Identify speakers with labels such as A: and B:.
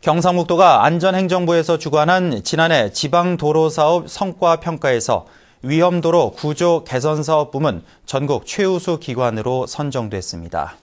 A: 경상북도가 안전행정부에서 주관한 지난해 지방도로사업 성과평가에서 위험도로 구조 개선사업 부문 전국 최우수 기관으로 선정됐습니다.